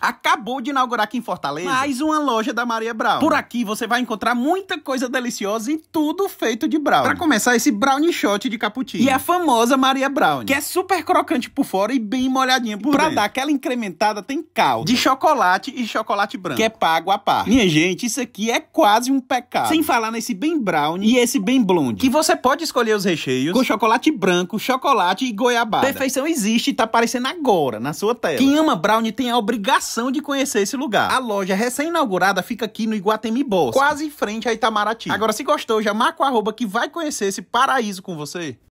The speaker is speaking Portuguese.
acabou de inaugurar aqui em Fortaleza mais uma loja da Maria Brown. Por aqui você vai encontrar muita coisa deliciosa e tudo feito de brown. Para começar, esse brownie shot de cappuccino. E a famosa Maria Brown, que é super crocante por fora e bem molhadinha por pra dentro. Pra dar aquela incrementada, tem caldo de chocolate e chocolate branco, que é pago a par. Minha gente, isso aqui é quase um pecado. Sem falar nesse bem brownie e esse bem blonde, que você pode escolher os recheios com chocolate branco, chocolate e goiabada. Perfeição existe e tá aparecendo agora na sua tela. Quem ama brownie tem a obrigação obrigação de conhecer esse lugar. A loja recém-inaugurada fica aqui no Iguatemi Boss, quase em frente a Itamaraty. Agora, se gostou, já marca o arroba que vai conhecer esse paraíso com você.